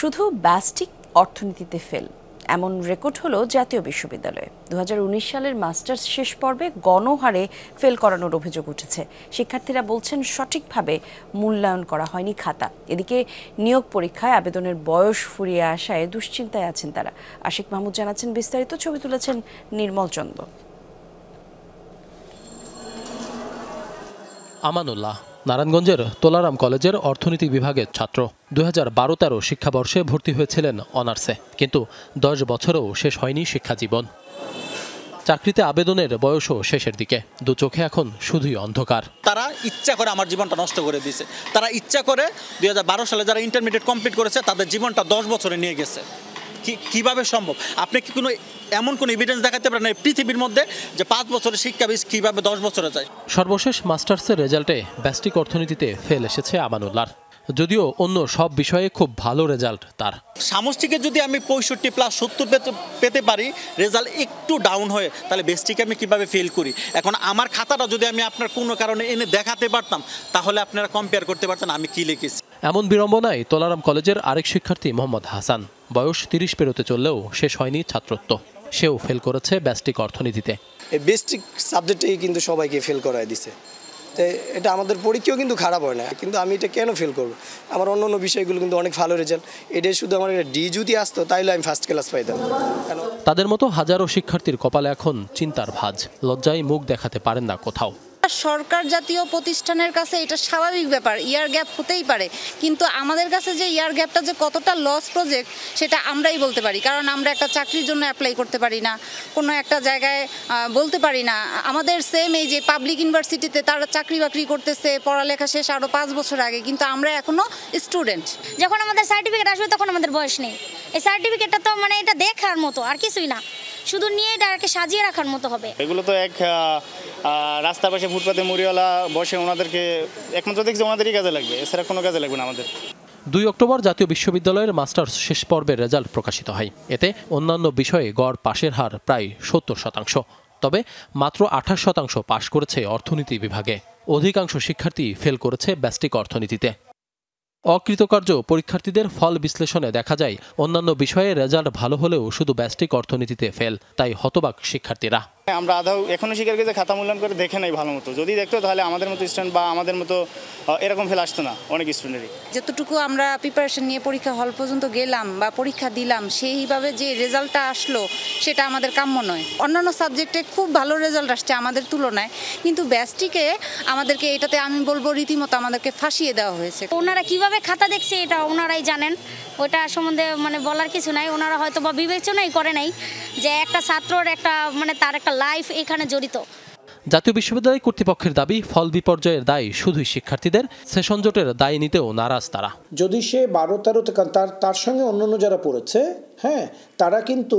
শুধু ব্যাস্টিক অর্থনীতিতে ফেল এমন রেকর্ড হলো জাতীয় বিশ্ববিদ্যালয়ে দু সালের মাস্টার্স শেষ পর্বে গণহারে ফেল করানোর অভিযোগ উঠেছে শিক্ষার্থীরা বলছেন সঠিকভাবে মূল্যায়ন করা হয়নি খাতা এদিকে নিয়োগ পরীক্ষায় আবেদনের বয়স ফুরিয়ে আসায় দুশ্চিন্তায় আছেন তারা আশিক মাহমুদ জানাচ্ছেন বিস্তারিত ছবি তুলেছেন নির্মল চন্দ্র আমানুল্লাহ নারায়ণগঞ্জের তোলারাম কলেজের অর্থনীতি বিভাগের ছাত্র দু হাজার বারো তেরো শিক্ষাবর্ষে ভর্তি হয়েছিলেন অনার্সে কিন্তু দশ বছরেও শেষ হয়নি শিক্ষা জীবন চাকরিতে আবেদনের বয়সও শেষের দিকে দু চোখে এখন শুধুই অন্ধকার তারা ইচ্ছা করে আমার জীবনটা নষ্ট করে দিয়েছে তারা ইচ্ছা করে দুই সালে যারা ইন্টারমিডিয়েট কমপ্লিট করেছে তাদের জীবনটা দশ বছরে নিয়ে গেছে কিভাবে সম্ভব আপনি কি কোনো এমন কোনো এভিডেন্স দেখাতে পারেন পৃথিবীর মধ্যে যে পাঁচ বছরের শিক্ষাবিজ কীভাবে দশ বছরে যায় সর্বশেষ মাস্টার্সের রেজাল্টে ব্যস্টিক অর্থনীতিতে ফেল এসেছে আমানুল্লাহ যদিও অন্য সব বিষয়ে খুব ভালো রেজাল্ট তার সামষ্টিকে যদি আমি পঁয়ষট্টি প্লাস সত্তর পেতে পারি রেজাল্ট একটু ডাউন হয়ে তাহলে বেস্টিকে আমি কিভাবে ফেল করি এখন আমার খাতাটা যদি আমি আপনার কোনো কারণে এনে দেখাতে পারতাম তাহলে আপনারা কম্পেয়ার করতে পারতেন আমি কী লিখেছি এমন বিড়ম্বনায় তোলারাম কলেজের আরেক শিক্ষার্থী মোহাম্মদ হাসান বয়স তিরিশ পেরোতে চললেও শেষ হয়নি ছাত্রত্ব সেও ফেল করেছে ব্যাস্টিক অর্থনীতিতে এই বেস্টিক সাবজেক্টেই কিন্তু সবাইকে ফেল করায় দিছে এটা আমাদের পরীক্ষাও কিন্তু খারাপ হয় না কিন্তু আমি এটা কেন ফেল করবো আমার অন্য অন্য বিষয়গুলো কিন্তু অনেক ভালো রেজাল্ট এটাই শুধু আমার ডি যদি আসতো তাইলে আমি ফার্স্ট ক্লাস পাইতাম তাদের মতো হাজারো শিক্ষার্থীর কপালে এখন চিন্তার ভাজ লজ্জায় মুখ দেখাতে পারেন না কোথাও সরকার জাতীয় প্রতিষ্ঠানের কাছে এটা স্বাভাবিক ব্যাপার ইয়ার গ্যাপ হতেই পারে কিন্তু আমাদের কাছে যে ইয়ার গ্যাপটা যে কতটা লস প্রজেক্ট সেটা আমরাই বলতে পারি কারণ আমরা একটা চাকরির জন্য অ্যাপ্লাই করতে পারি না কোনো একটা জায়গায় বলতে পারি না আমাদের সেম এই যে পাবলিক ইউনিভার্সিটিতে তারা চাকরি বাকরি করতেছে পড়ালেখা শেষ আরও পাঁচ বছর আগে কিন্তু আমরা এখনও স্টুডেন্ট যখন আমাদের সার্টিফিকেট আসবে তখন আমাদের বয়স নেই এই সার্টিফিকেটটা তো মানে এটা দেখার মতো আর কিছুই না শুধু নিয়ে এটাকে সাজিয়ে রাখার মতো হবে এগুলো তো এক রাস্তা পাশে ফুটপাতে মুড়িওয়ালা বসে ওনাদেরকে একমাত্র দেখছি ওনাদেরই কাজে লাগবে এছাড়া কোনো কাজে লাগবে না আমাদের দুই অক্টোবর জাতীয় বিশ্ববিদ্যালয়ের মাস্টার্স শেষ পর্বের রেজাল্ট প্রকাশিত হয় এতে অন্যান্য বিষয়ে গড় পাশের হার প্রায় সত্তর শতাংশ তবে মাত্র আঠাশ শতাংশ পাশ করেছে অর্থনীতি বিভাগে অধিকাংশ শিক্ষার্থী ফেল করেছে ব্যষ্টিক অর্থনীতিতে অকৃতকার্য পরীক্ষার্থীদের ফল বিশ্লেষণে দেখা যায় অন্যান্য বিষয়ে রেজাল্ট ভালো হলেও শুধু ব্যাস্টিক অর্থনীতিতে ফেল তাই হতবাক শিক্ষার্থীরা আমরা আধাও এখনও শিকারকে যে খাতা মূল্যায়ন করে দেখে নাই ভালো মতো যদি দেখতো তাহলে আমাদের মতো স্টুডেন্ট বা আমাদের মতো এরকম ফেল আসতো না অনেক স্টুডেন্টেরই যতটুকু আমরা প্রিপারেশন নিয়ে পরীক্ষা হল পর্যন্ত গেলাম বা পরীক্ষা দিলাম সেইভাবে যে রেজাল্টটা আসলো সেটা আমাদের কাম্য নয় অন্যান্য সাবজেক্টে খুব ভালো রেজাল্ট আসছে আমাদের তুলনায় কিন্তু ব্যাচটিকে আমাদেরকে এটাতে আমি বলবো রীতিমতো আমাদেরকে ফাঁসিয়ে দেওয়া হয়েছে ওনারা কিভাবে খাতা দেখছে এটা ওনারাই জানেন ওটা সম্বন্ধে মানে বলার কিছু নাই ওনারা হয়তো বা বিবেচনাই করে নাই যে একটা ছাত্রর একটা মানে তার একটা লাইফ এখানে জড়িত জাতীয় বিশ্ববিদ্যালয় কর্তৃপক্ষের দাবি ফল বিপর্যয়ের দায় শুধুই শিক্ষার্থীদের সেশন জোটের দায় নিতেও নারাজ তারা যদি সে বারো তেরোতে তার তার সঙ্গে অন্যান্য যারা পড়েছে হ্যাঁ তারা কিন্তু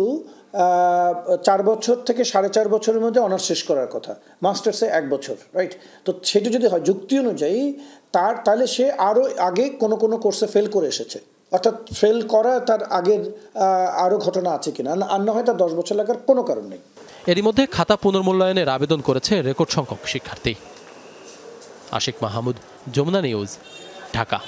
চার বছর থেকে সাড়ে চার বছরের মধ্যে অনার্স শেষ করার কথা মাস্টার্সে এক বছর রাইট তো সেটা যদি হয় যুক্তি অনুযায়ী তার তাহলে সে আরও আগে কোনো কোনো কোর্সে ফেল করে এসেছে অর্থাৎ ফেল করা তার আগের আরও ঘটনা আছে কিনা আর না হয় তার দশ বছর লাগার কোনো কারণ নেই এরই মধ্যে খাতা পুনর্মূল্যায়নের আবেদন করেছে রেকর্ড সংখ্যক শিক্ষার্থী আশিক মাহমুদ যমুনা নিউজ ঢাকা